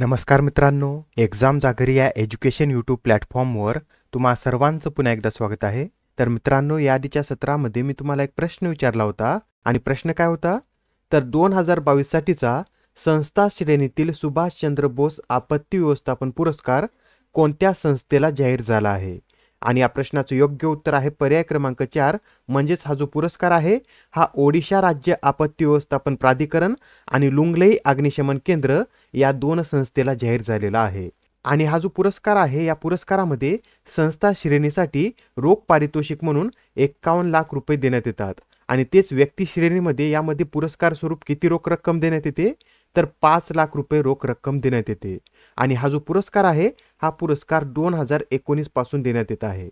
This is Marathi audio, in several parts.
नमस्कार मित्रांनो एक्झाम जागरी या एज्युकेशन यूट्यूब प्लॅटफॉर्मवर तुम्हा सर्वांचं पुन्हा एकदा स्वागत आहे तर मित्रांनो या आधीच्या सत्रामध्ये मी तुम्हाला एक प्रश्न विचारला होता आणि प्रश्न काय होता तर दोन हजार बावीससाठीचा संस्था श्रेणीतील सुभाषचंद्र बोस आपत्ती व्यवस्थापन पुरस्कार कोणत्या संस्थेला जाहीर झाला आहे आणि या प्रश्नाचं योग्य उत्तर आहे पर्याय क्रमांक चार म्हणजेच हा जो पुरस्कार आहे हा ओडिशा राज्य आपत्ती व्यवस्थापन प्राधिकरण आणि लुंगलई अग्निशमन केंद्र या दोन संस्थेला जाहीर झालेला आहे आणि हा जो पुरस्कार आहे या पुरस्कारामध्ये संस्था श्रेणीसाठी रोख पारितोषिक म्हणून एक्कावन्न लाख रुपये देण्यात येतात आणि तेच व्यक्ती श्रेणीमध्ये यामध्ये पुरस्कार स्वरूप किती रोख रक्कम देण्यात येते तर पाच लाख रुपये रोख रक्कम देण्यात येते आणि हा जो पुरस्कार आहे हा पुरस्कार दोन हजार एकोणीस पासून देण्यात येत आहे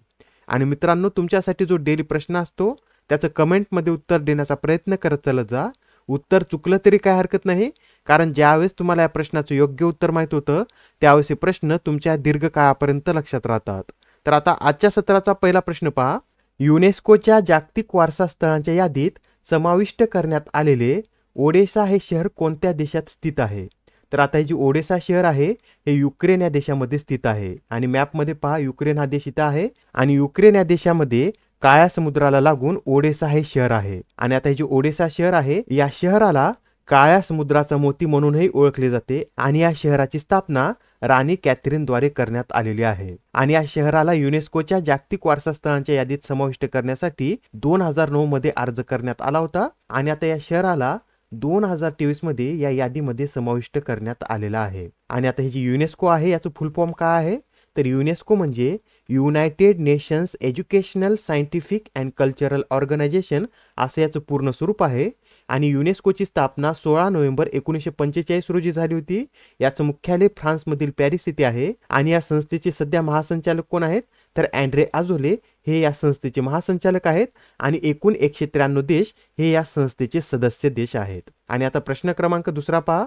आणि मित्रांनो तुमच्यासाठी जो डेली प्रश्न असतो त्याचं कमेंटमध्ये उत्तर देण्याचा प्रयत्न करत चालत जा उत्तर चुकलं तरी काय हरकत नाही कारण ज्यावेळेस तुम्हाला या प्रश्नाचं योग्य उत्तर माहीत होतं त्यावेळेस हे प्रश्न तुमच्या दीर्घकाळापर्यंत लक्षात राहतात तर आता आजच्या सत्राचा पहिला प्रश्न पहा युनेस्कोच्या जागतिक वारसा स्थळांच्या यादीत समाविष्ट करण्यात आलेले ओडेसा हे शहर कोणत्या देशात स्थित आहे तर आता हे जे ओडेसा शहर आहे हे युक्रेन या देशामध्ये स्थित आहे आणि मॅपमध्ये पहा युक्रेन हा देश इथं आहे आणि युक्रेन या देशामध्ये काळ्या समुद्राला लागून ओडेसा हे शहर आहे आणि आता हे जे ओडेसा शहर आहे या शहराला काळ्या समुद्राचा मोती म्हणूनही ओळखले जाते आणि या शहराची स्थापना राणी कॅथरीनद्वारे करण्यात आलेली आहे आणि या शहराला युनेस्कोच्या जागतिक वारसा स्थळांच्या यादीत समाविष्ट करण्यासाठी दोन हजार नऊ मध्ये अर्ज करण्यात आला होता आणि आता या शहराला दोन हजार मध्ये या यादीमध्ये समाविष्ट करण्यात आलेला आहे आणि आता हे जी युनेस्को आहे याचं फुल फॉर्म काय आहे तर युनेस्को म्हणजे United nations educational scientific and cultural organisation असं याचं पूर्ण स्वरूप आहे आणि युनेस्कोची स्थापना सोळा नोव्हेंबर एकोणीसशे पंचेचाळीस रोजी झाली होती याचं मुख्यालय फ्रान्समधील पॅरिस येथे आहे आणि या संस्थेचे सध्या महासंचालक कोण आहेत तर अँड्रे आजोले हे या संस्थेचे महासंचालक आहेत आणि एकूण एकशे त्र्याण्णव देश हे या संस्थेचे सदस्य देश आहेत आणि आता प्रश्न क्रमांक दुसरा पहा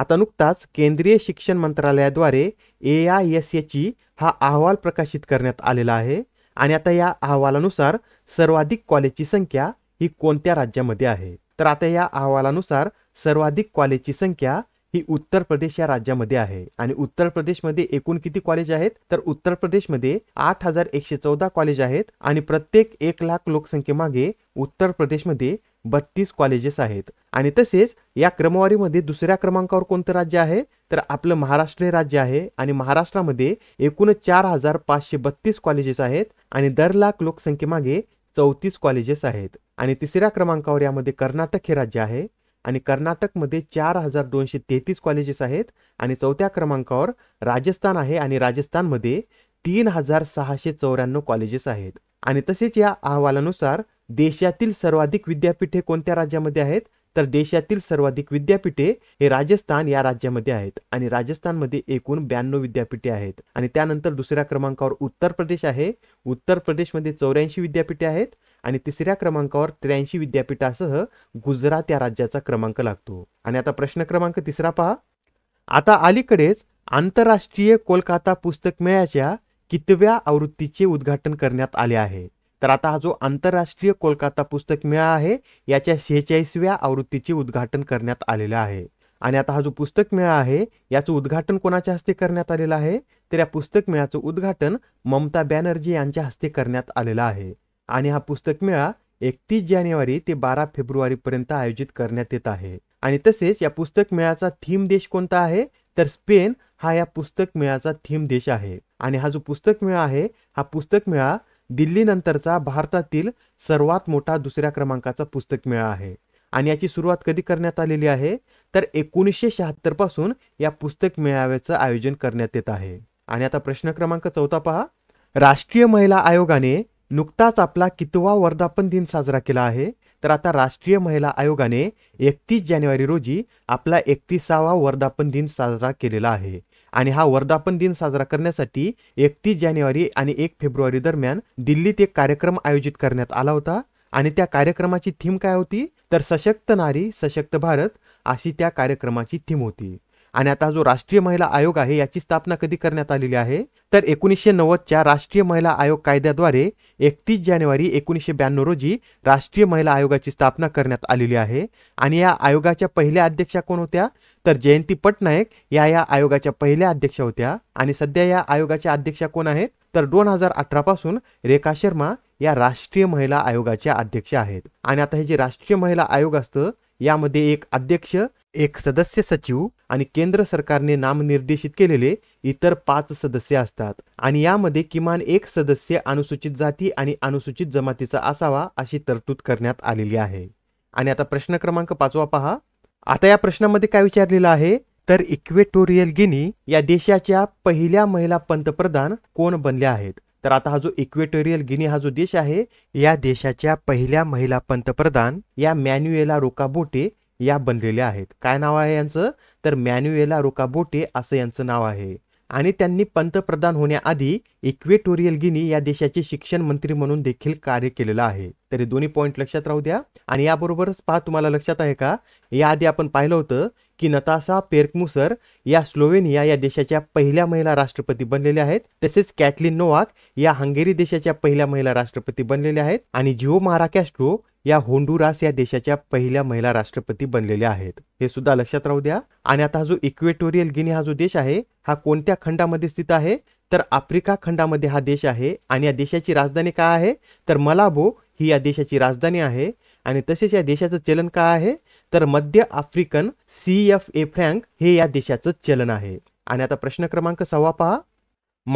आता नुकताच केंद्रीय शिक्षण मंत्रालयाद्वारे ए आय एस ची हा अहवाल प्रकाशित करण्यात आलेला आहे आणि आता या अहवालानुसार सर्वाधिक कॉलेजची संख्या ही कोणत्या राज्यामध्ये आहे तर आता या अहवालानुसार सर्वाधिक कॉलेजची संख्या ही उत्तर प्रदेश या राज्यामध्ये आहे आणि उत्तर प्रदेशमध्ये एकूण किती कॉलेज आहेत तर उत्तर प्रदेशमध्ये आठ हजार एकशे चौदा कॉलेज आहेत आणि प्रत्येक एक लाख लोकसंख्येमागे उत्तर प्रदेशमध्ये बत्तीस कॉलेजेस आहेत आणि तसेच या क्रमवारीमध्ये दुसऱ्या क्रमांकावर कोणतं राज्य आहे तर आपलं महाराष्ट्र हे राज्य आहे आणि महाराष्ट्रामध्ये एकूण चार हजार पाचशे बत्तीस कॉलेजेस आहेत आणि दर लाख लोकसंख्येमागे चौतीस कॉलेजेस आहेत आणि तिसऱ्या क्रमांकावर यामध्ये कर्नाटक हे राज्य आहे आणि कर्नाटकमध्ये चार हजार दोनशे तेहतीस कॉलेजेस आहेत आणि चौथ्या क्रमांकावर राजस्थान आहे आणि राजस्थानमध्ये तीन हजार सहाशे चौऱ्याण्णव कॉलेजेस आहेत आणि तसेच या अहवालानुसार देशातील सर्वाधिक विद्यापीठे कोणत्या राज्यामध्ये आहेत तर देशातील सर्वाधिक विद्यापीठे हे राजस्थान या राज्यामध्ये आहेत आणि राजस्थानमध्ये एकूण ब्याण्णव विद्यापीठे आहेत आणि त्यानंतर दुसऱ्या क्रमांकावर उत्तर प्रदेश आहे उत्तर प्रदेशमध्ये चौऱ्याऐंशी विद्यापीठे आहेत आणि तिसऱ्या क्रमांकावर त्र्याऐंशी विद्यापीठासह गुजरात या राज्याचा क्रमांक लागतो आणि आता प्रश्न क्रमांक तिसरा पहा आता अलीकडेच आंतरराष्ट्रीय कोलकाता पुस्तक मेळ्याच्या कितव्या आवृत्तीचे उद्घाटन करण्यात आले आहे तर आता हा जो आंतरराष्ट्रीय कोलकाता पुस्तक मेळा आहे याच्या शेहेचाळीसव्या आवृत्तीचे उद्घाटन करण्यात आलेलं आहे आणि आता हा जो पुस्तक मेळा आहे याचं उद्घाटन कोणाच्या हस्ते करण्यात आलेलं आहे तर या पुस्तक मेळ्याचं उद्घाटन ममता बॅनर्जी यांच्या हस्ते करण्यात आलेलं आहे आणि हा पुस्तक मेळा एकतीस जानेवारी ते बारा फेब्रुवारीपर्यंत आयोजित करण्यात येत आहे आणि तसेच या पुस्तक मेळ्याचा थीम देश कोणता आहे तर स्पेन हा या पुस्तक मेळ्याचा थीम देश आहे आणि हा जो पुस्तक मेळा आहे हा पुस्तक मेळा दिल्लीनंतरचा भारतातील सर्वात मोठा दुसऱ्या क्रमांकाचा पुस्तक मेळा आहे आणि याची सुरुवात कधी करण्यात आलेली आहे तर एकोणीसशे शहात्तर पासून या पुस्तक मेळाव्याचं आयोजन करण्यात येत आहे आणि आता प्रश्न क्रमांक चौथा पहा राष्ट्रीय महिला आयोगाने नुकताच आपला कितवा वर्धापन दिन साजरा केला आहे तर आता राष्ट्रीय महिला आयोगाने एकतीस जानेवारी रोजी आपला एकतीसावा वर्धापन दिन साजरा केलेला आहे आणि हा वर्धापन दिन साजरा करण्यासाठी एकतीस जानेवारी आणि एक फेब्रुवारी दरम्यान दिल्लीत एक कार्यक्रम आयोजित करण्यात आला होता आणि त्या कार्यक्रमाची थीम काय होती तर सशक्त नारी सशक्त भारत अशी त्या कार्यक्रमाची थीम होती आणि आता जो राष्ट्रीय महिला आयोग आहे याची स्थापना कधी करण्यात आलेली आहे तर एकोणीसशे नव्वदच्या राष्ट्रीय महिला आयोग कायद्याद्वारे एकतीस जानेवारी एकोणीसशे ब्याण्णव रोजी राष्ट्रीय महिला आयोगाची स्थापना करण्यात आलेली आहे आणि या आयोगाच्या पहिल्या अध्यक्षा कोण होत्या तर जयंती पटनायक या या आयोगाच्या पहिल्या अध्यक्षा होत्या आणि सध्या या आयोगाच्या अध्यक्षा कोण आहेत तर दोन हजार अठरापासून रेखा शर्मा या राष्ट्रीय महिला आयोगाच्या अध्यक्ष आहेत आणि आता हे जे राष्ट्रीय महिला आयोग असतं यामध्ये एक अध्यक्ष एक सदस्य सचिव आणि केंद्र सरकारने नामनिर्देशित केलेले इतर पाच सदस्य असतात आणि यामध्ये किमान एक सदस्य अनुसूचित जाती आणि अनुसूचित जमातीचा असावा अशी तरतूद करण्यात आलेली आहे आणि आता प्रश्न क्रमांक पाचवा पहा आता या प्रश्नामध्ये काय विचारलेलं आहे तर इक्वेटोरियल गिनी या देशाच्या पहिल्या महिला पंतप्रधान कोण बनल्या आहेत तर आता हा जो इक्वेटोरियल गिनी हा जो देश आहे या देशाच्या पहिल्या महिला पंतप्रधान या मॅन्युएला रोकाबोटे या बनलेल्या आहेत काय नाव आहे यांचं तर मॅन्युएला रोकाबोटे असं यांचं नाव आहे आणि त्यांनी पंतप्रधान होण्याआधी इक्वेटोरियल गिनी या देशाचे शिक्षण मंत्री म्हणून देखील कार्य केलेलं आहे तरी दोन्ही पॉईंट लक्षात राहू द्या आणि याबरोबरच पहा तुम्हाला लक्षात आहे का याआधी आपण पाहिलं होतं की नतासा पेरकमुसर या स्लोवेनिया या देशाच्या पहिल्या महिला राष्ट्रपती बनलेल्या आहेत तसेच कॅटलिन नोवाक या हंगेरी देशाच्या पहिल्या महिला राष्ट्रपती बनलेल्या आहेत आणि जिओ मारा या होंडुरास या देशाच्या पहिल्या महिला राष्ट्रपती बनलेल्या आहेत हे सुद्धा लक्षात राहू द्या आणि आता जो इक्वेटोरियल गिनी हा जो देश आहे हा कोणत्या खंडामध्ये स्थित आहे तर आफ्रिका खंडामध्ये हा देश आहे आणि या देशाची राजधानी काय आहे तर मलाबो ही या देशाची राजधानी आहे आणि तसेच या देशाचं चलन काय आहे तर मध्य African C F A franc हे या देशाचं चलन आहे आणि आता प्रश्न क्रमांक सव्वा पहा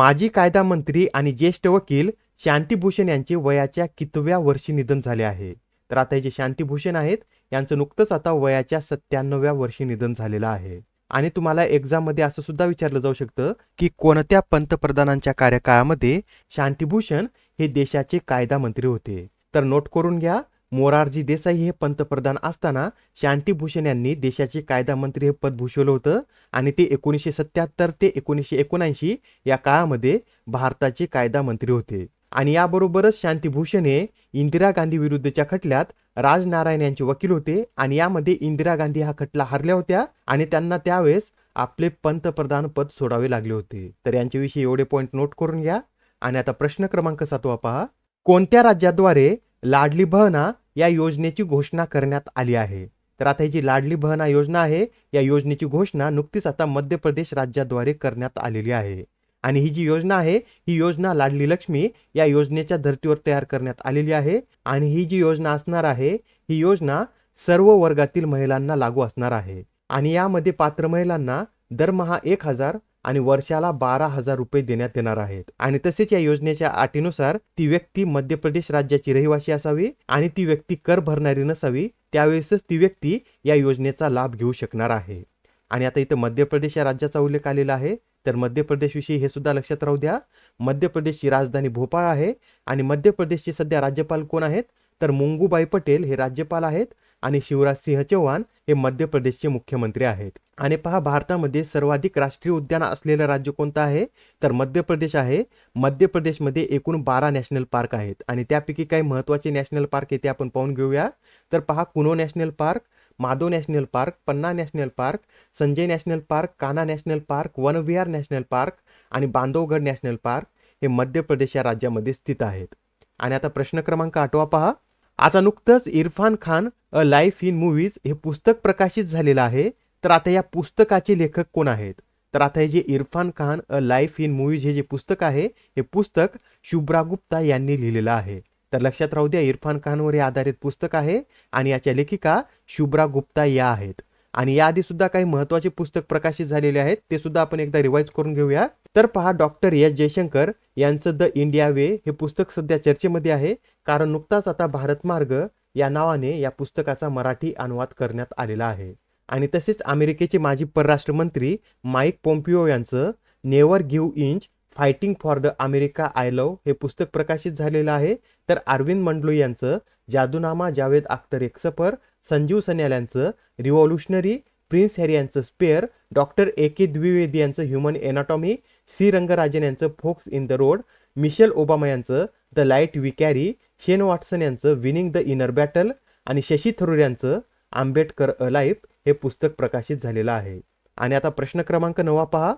माजी कायदा मंत्री आणि ज्येष्ठ वकील शांतीभूषण यांचे वयाच्या कितव्या वर्षी निधन झाले आहे तर आता हे जे शांतीभूषण आहेत यांचं नुकतंच आता वयाच्या सत्त्याण्णव्या वर्षी निधन झालेलं आहे आणि तुम्हाला एक्झाममध्ये असं सुद्धा विचारलं जाऊ शकतं की कोणत्या पंतप्रधानांच्या कार्यकाळामध्ये शांतीभूषण हे देशाचे कायदा मंत्री होते तर नोट करून घ्या मोरारजी देसाई हे पंतप्रधान असताना शांतीभूषण यांनी देशाचे कायदा मंत्री हे पद भूषवलं होतं आणि ते एकोणीसशे सत्याहत्तर ते एकोणीसशे एकोणऐंशी या काळामध्ये भारताचे कायदा मंत्री होते आणि याबरोबरच शांतीभूषण हे इंदिरा गांधी विरुद्धच्या खटल्यात राजनारायण यांचे वकील होते आणि यामध्ये इंदिरा गांधी हा खटला हरल्या होत्या आणि त्यांना त्यावेळेस आपले पंतप्रधान पद सोडावे लागले होते तर यांच्याविषयी एवढे पॉईंट नोट करून घ्या आणि आता प्रश्न क्रमांक सातवा पहा कोणत्या राज्याद्वारे लाडली बहना या योजनेची घोषणा करण्यात आली आहे तर आता ही जी लाडली बहना योजना आहे या योजनेची घोषणा नुकतीच आता मध्य प्रदेश राज्याद्वारे करण्यात आलेली आहे आणि ही जी योजना आहे ही योजना लाडली लक्ष्मी या योजनेच्या धर्तीवर तयार करण्यात आलेली आहे आणि ही जी योजना असणार आहे ही योजना सर्व वर्गातील महिलांना लागू असणार आहे आणि यामध्ये पात्र महिलांना दरमहा एक हजार आणि वर्षाला बारा हजार रुपये देण्यात येणार आहेत आणि तसेच या योजनेच्या अटीनुसार ती व्यक्ती मध्य प्रदेश राज्याची रहिवासी असावी आणि ती व्यक्ती कर भरणारी नसावी त्यावेळेसच ती व्यक्ती या योजनेचा लाभ घेऊ शकणार आहे आणि आता इथं मध्य प्रदेश या राज्याचा उल्लेख आलेला आहे तर मध्य प्रदेशविषयी हे सुद्धा लक्षात राहू द्या मध्य प्रदेशची राजधानी भोपाळ आहे आणि मध्य प्रदेशचे सध्या राज्यपाल कोण आहेत तर मुंगूबाई पटेल हे राज्यपाल आहेत आणि शिवराज सिंह चौहान हे मध्य प्रदेशचे मुख्यमंत्री आहेत आणि पहा भारतामध्ये सर्वाधिक राष्ट्रीय उद्यान असलेलं राज्य कोणतं आहे तर मध्य प्रदेश आहे मध्य प्रदेशमध्ये एकूण बारा नॅशनल पार्क आहेत आणि त्यापैकी काही महत्त्वाचे नॅशनल पार्क येथे आपण पाहून घेऊया तर पहा Kuno National Park Madhav National Park Panna National Park Sanjay National Park Kanha National Park Vanvihar National Park आणि बांधवगड नॅशनल पार्क हे मध्य प्रदेश या राज्यामध्ये स्थित आहेत आणि आता प्रश्न क्रमांक आठवा पहा आता नुकतंच Irrfan Khan A Life in Movies हे पुस्तक प्रकाशित झालेलं आहे तर आता या पुस्तकाचे लेखक कोण आहेत तर आता हे जे Irrfan Khan A Life in Movies हे जे पुस्तक आहे हे पुस्तक शुभ्रा गुप्ता यांनी लिहिलेलं आहे तर लक्षात राहू द्या इरफान खानवर हे आधारित पुस्तक आहे आणि याच्या लेखिका शुभ्रा गुप्ता या आहेत आणि याआधी सुद्धा काही महत्वाचे पुस्तक प्रकाशित झालेले आहेत ते सुद्धा आपण एकदा रिवाईज करून घेऊया तर पहा डॉक्टर एस जयशंकर यांचं द इंडिया वे हे पुस्तक सध्या चर्चेमध्ये आहे कारण नुकताच आता भारत मार्ग या नावाने या पुस्तकाचा मराठी अनुवाद करण्यात आलेला आहे आणि तसेच अमेरिकेचे माजी परराष्ट्र मंत्री माईक पोम्पिओ यांचं Never Give Inch Fighting for the America I Love हे पुस्तक प्रकाशित झालेलं आहे तर अरविंद मंडलू यांचं जादूनामा जावेद अख्तर एक सफर संजीव सन्याल यांचं रिव्हॉल्युशनरी प्रिन्स हॅरी यांचं Spare doctor A K Dwivedi यांचं ह्युमन एनाटॉमी सी रंगराजन यांचं Forks in the Road Michelle Obama यांचं The Light We Carry Shane Watson यांचं विनिंग द इनर बॅटल आणि शशी थरूर यांचं आंबेडकर अ लाईफ हे पुस्तक प्रकाशित झालेलं आहे आणि आता प्रश्न क्रमांक नवा पहा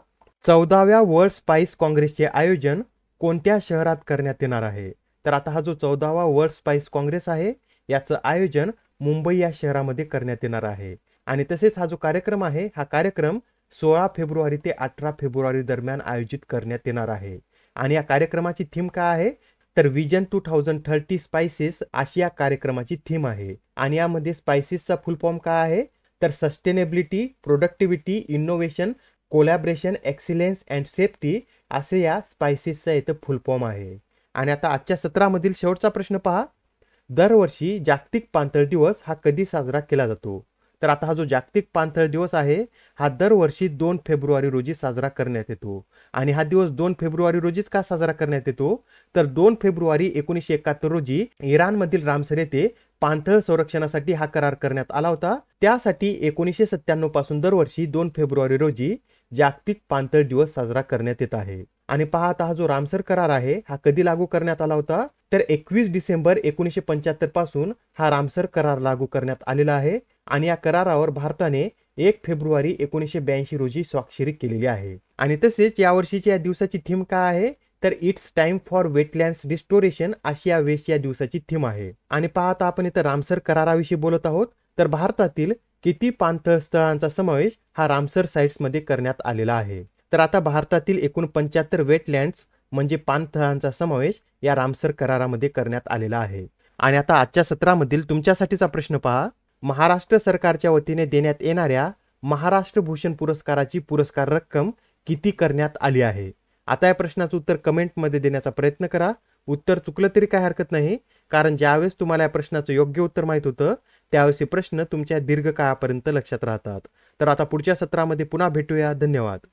चौदाव्या वर्ल्ड स्पाइस काँग्रेसचे आयोजन कोणत्या शहरात करण्यात येणार आहे तर आता हा जो चौदावा वर्ल्ड स्पाइस काँग्रेस आहे याचं आयोजन मुंबई या शहरामध्ये करण्यात येणार आहे आणि तसेच हा जो कार्यक्रम आहे हा कार्यक्रम सोळा फेब्रुवारी ते अठरा फेब्रुवारी दरम्यान आयोजित करण्यात येणार आहे आणि या कार्यक्रमाची थीम काय आहे तर vision two thousand thirty spices अशी या कार्यक्रमाची थीम आहे आणि यामध्ये स्पायसेसचा फुल फॉर्म काय आहे तर sustainability productivity innovation collaboration excellence and safety असे या स्पायसेसचा इथं फुलफॉर्म आहे आणि आता आजच्या सत्रामधील शेवटचा प्रश्न पहा दरवर्षी जागतिक पाणथळ दिवस हा कधी साजरा केला जातो तर आता हा जो जागतिक पाणथळ दिवस आहे हा दरवर्षी दोन फेब्रुवारी रोजी साजरा करण्यात येतो आणि हा दिवस दोन फेब्रुवारी रोजीच का साजरा करण्यात येतो तर दोन फेब्रुवारी एकोणीसशे एकाहत्तर रोजी इराणमधील रामसर येथे पाणथळ संरक्षणासाठी हा करार करण्यात आला होता त्यासाठी एकोणीसशे सत्त्याण्णव पासून दरवर्षी दोन फेब्रुवारी रोजी जागतिक पाणथळ दिवस साजरा करण्यात येत आहे आणि पहा हा जो रामसर करार आहे हा कधी लागू करण्यात आला होता तर एकवीस डिसेंबर एकोणीसशे पंच्याहत्तर पासून हा रामसर करार लागू करण्यात आलेला आहे आणि या करारावर भारताने एक फेब्रुवारी एकोणीसशे ब्याऐंशी रोजी स्वाक्षरी केलेली आहे आणि तसेच यावर्षीची या दिवसाची थीम काय आहे तर it's time for wetland restoration अशी या वेश या दिवसाची थीम आहे आणि पाहता आपण इथं रामसर कराराविषयी बोलत आहोत तर भारतातील किती पाणथळ स्थळांचा समावेश हा रामसर मध्ये करण्यात आलेला आहे तर आता भारतातील एकूण पंच्याहत्तर वेटलँड्स म्हणजे पाणथळांचा समावेश या रामसर करारामध्ये करण्यात आलेला आहे आणि आता आजच्या सत्रामधील तुमच्यासाठीचा प्रश्न पहा महाराष्ट्र सरकारच्या वतीने देण्यात येणाऱ्या महाराष्ट्र भूषण पुरस्काराची पुरस्कार रक्कम किती करण्यात आली आहे आता या प्रश्नाचं उत्तर कमेंटमध्ये देण्याचा प्रयत्न करा उत्तर चुकलं तरी काय हरकत नाही कारण ज्यावेळेस तुम्हाला या प्रश्नाचं योग्य उत्तर माहीत होतं त्यावेळेचे प्रश्न तुमच्या दीर्घकाळापर्यंत लक्षात राहतात तर आता पुढच्या सत्रामध्ये पुन्हा भेटूया धन्यवाद